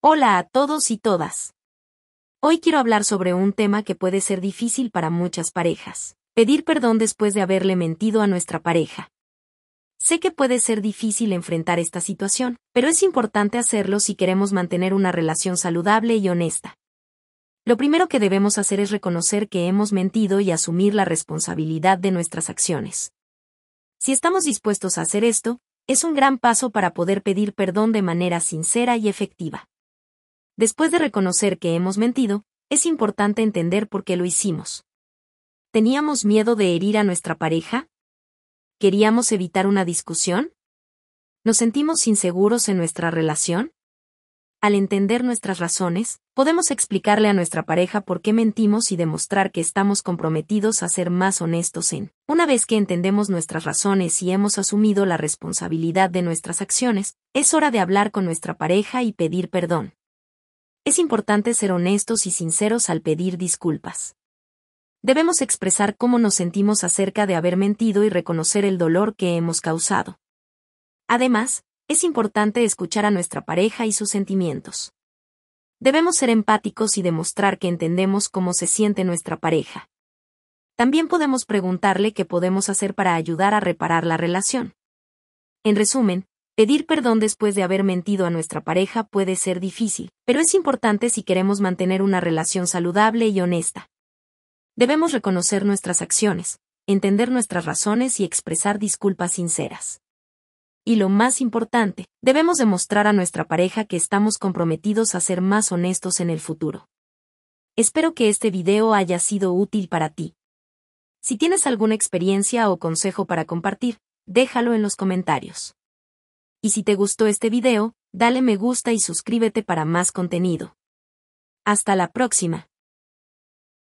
Hola a todos y todas. Hoy quiero hablar sobre un tema que puede ser difícil para muchas parejas, pedir perdón después de haberle mentido a nuestra pareja. Sé que puede ser difícil enfrentar esta situación, pero es importante hacerlo si queremos mantener una relación saludable y honesta. Lo primero que debemos hacer es reconocer que hemos mentido y asumir la responsabilidad de nuestras acciones. Si estamos dispuestos a hacer esto, es un gran paso para poder pedir perdón de manera sincera y efectiva. Después de reconocer que hemos mentido, es importante entender por qué lo hicimos. ¿Teníamos miedo de herir a nuestra pareja? ¿Queríamos evitar una discusión? ¿Nos sentimos inseguros en nuestra relación? Al entender nuestras razones, podemos explicarle a nuestra pareja por qué mentimos y demostrar que estamos comprometidos a ser más honestos en. Una vez que entendemos nuestras razones y hemos asumido la responsabilidad de nuestras acciones, es hora de hablar con nuestra pareja y pedir perdón es importante ser honestos y sinceros al pedir disculpas. Debemos expresar cómo nos sentimos acerca de haber mentido y reconocer el dolor que hemos causado. Además, es importante escuchar a nuestra pareja y sus sentimientos. Debemos ser empáticos y demostrar que entendemos cómo se siente nuestra pareja. También podemos preguntarle qué podemos hacer para ayudar a reparar la relación. En resumen, Pedir perdón después de haber mentido a nuestra pareja puede ser difícil, pero es importante si queremos mantener una relación saludable y honesta. Debemos reconocer nuestras acciones, entender nuestras razones y expresar disculpas sinceras. Y lo más importante, debemos demostrar a nuestra pareja que estamos comprometidos a ser más honestos en el futuro. Espero que este video haya sido útil para ti. Si tienes alguna experiencia o consejo para compartir, déjalo en los comentarios y si te gustó este video, dale me gusta y suscríbete para más contenido. Hasta la próxima.